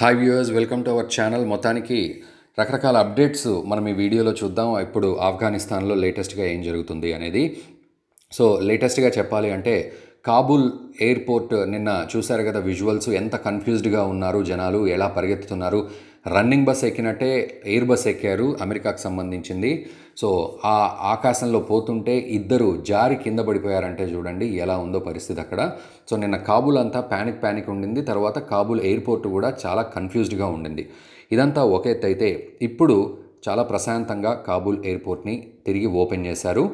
hi viewers welcome to our channel మొత్తానికి రకరకాల updates మనం ఈ వీడియోలో చూద్దాం ఇప్పుడు ఆఫ్ఘనిస్తాన్లో లేటెస్ట్గా ఏం జరుగుతుంది అనేది సో లేటెస్ట్గా చెప్పాలి అంటే కాబూల్ ఎయిర్పోర్ట్ నిన్న చూశారు కదా విజువల్స్ ఎంత కన్ఫ్యూజ్డ్గా ఉన్నారు జనాలు ఎలా పరిగెత్తుతున్నారు రన్నింగ్ బస్ ఎక్కినట్టే ఎయిర్ బస్ ఎక్కారు అమెరికాకు సంబంధించింది సో ఆ ఆకాశంలో పోతుంటే ఇద్దరు జారి కింద పడిపోయారంటే చూడండి ఎలా ఉందో పరిస్థితి అక్కడ సో నిన్న కాబూల్ అంతా ప్యానిక్ ప్యానిక్ ఉండింది తర్వాత కాబూల్ ఎయిర్పోర్ట్ కూడా చాలా కన్ఫ్యూజ్డ్గా ఉండింది ఇదంతా ఒక ఎత్తు అయితే ఇప్పుడు చాలా ప్రశాంతంగా కాబూల్ ఎయిర్పోర్ట్ని తిరిగి ఓపెన్ చేశారు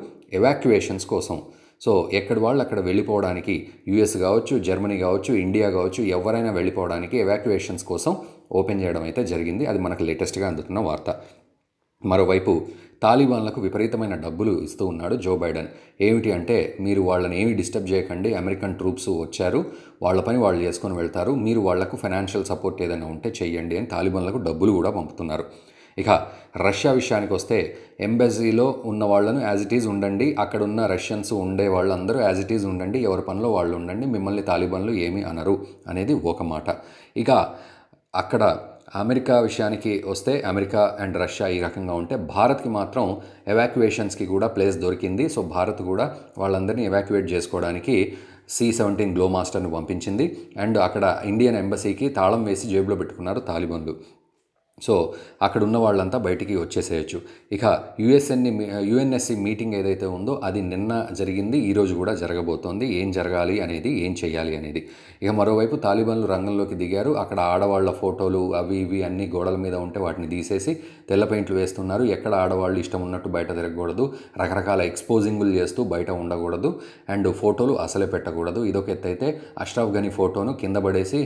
ఎవాక్యుయేషన్స్ కోసం సో ఎక్కడి వాళ్ళు అక్కడ వెళ్ళిపోవడానికి యూఎస్ కావచ్చు జర్మనీ కావచ్చు ఇండియా కావచ్చు ఎవరైనా వెళ్ళిపోవడానికి ఎవాక్యుయేషన్స్ కోసం ఓపెన్ చేయడం అయితే జరిగింది అది మనకు లేటెస్ట్గా అందుతున్న వార్త మరోవైపు తాలిబాన్లకు విపరీతమైన డబ్బులు ఇస్తూ ఉన్నాడు జో బైడెన్ ఏమిటి అంటే మీరు వాళ్ళని ఏమి డిస్టర్బ్ చేయకండి అమెరికన్ ట్రూప్స్ వచ్చారు వాళ్ళ పని వాళ్ళు చేసుకొని వెళ్తారు మీరు వాళ్లకు ఫైనాన్షియల్ సపోర్ట్ ఏదైనా ఉంటే చేయండి అని తాలిబాన్లకు డబ్బులు కూడా పంపుతున్నారు ఇక రష్యా విషయానికి వస్తే ఎంబసీలో ఉన్న వాళ్ళను యాజ్ ఇట్ ఈజ్ ఉండండి అక్కడ ఉన్న రష్యన్స్ ఉండే వాళ్ళందరూ యాజ్ ఇట్ ఈజ్ ఉండండి ఎవరి పనిలో వాళ్ళు ఉండండి మిమ్మల్ని తాలిబాన్లు ఏమి అనరు అనేది ఒక మాట ఇక అక్కడ అమెరికా విషయానికి వస్తే అమెరికా అండ్ రష్యా ఈ రకంగా ఉంటే భారత్కి మాత్రం ఎవాక్యువేషన్స్కి కూడా ప్లేస్ దొరికింది సో భారత్ కూడా వాళ్ళందరినీ ఎవాక్యువేట్ చేసుకోవడానికి సి సెవెంటీన్ గ్లో మాస్టర్ని పంపించింది అండ్ అక్కడ ఇండియన్ ఎంబసీకి తాళం వేసి జేబులో పెట్టుకున్నారు తాలిబన్లు సో అక్కడ ఉన్న వాళ్ళంతా బయటికి వచ్చేసేయచ్చు ఇక యుఎస్ఎన్ని యుఎన్ఎస్సి మీటింగ్ ఏదైతే ఉందో అది నిన్న జరిగింది ఈరోజు కూడా జరగబోతోంది ఏం జరగాలి అనేది ఏం చేయాలి అనేది ఇక మరోవైపు తాలిబాన్లు రంగంలోకి దిగారు అక్కడ ఆడవాళ్ల ఫోటోలు అవి ఇవి అన్నీ గోడల మీద ఉంటే వాటిని తీసేసి తెల్ల పెయింట్లు వేస్తున్నారు ఎక్కడ ఆడవాళ్ళు ఇష్టం ఉన్నట్టు బయట తిరగకూడదు రకరకాల ఎక్స్పోజింగులు చేస్తూ బయట ఉండకూడదు అండ్ ఫోటోలు అసలే పెట్టకూడదు ఇదొక ఎత్తైతే అష్రాఫ్ ఘని ఫోటోను కింద పడేసి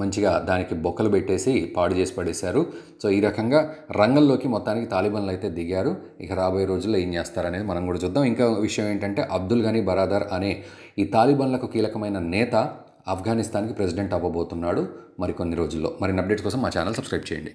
మంచిగా దానికి బొక్కలు పెట్టేసి పాడు చేసి పడేశారు సో ఈ రకంగా రంగంలోకి మొత్తానికి తాలిబన్లు అయితే దిగారు ఇక రాబోయే రోజుల్లో ఏం చేస్తారనేది మనం కూడా చూద్దాం ఇంకా విషయం ఏంటంటే అబ్దుల్ ఘనీ బరాదర్ అనే ఈ తాలిబన్లకు కీలకమైన నేత ఆఫ్ఘనిస్తాన్కి ప్రెసిడెంట్ అవ్వబోతున్నాడు మరికొన్ని రోజుల్లో మరిన్ని అప్డేట్స్ కోసం మా ఛానల్ సబ్స్క్రైబ్ చేయండి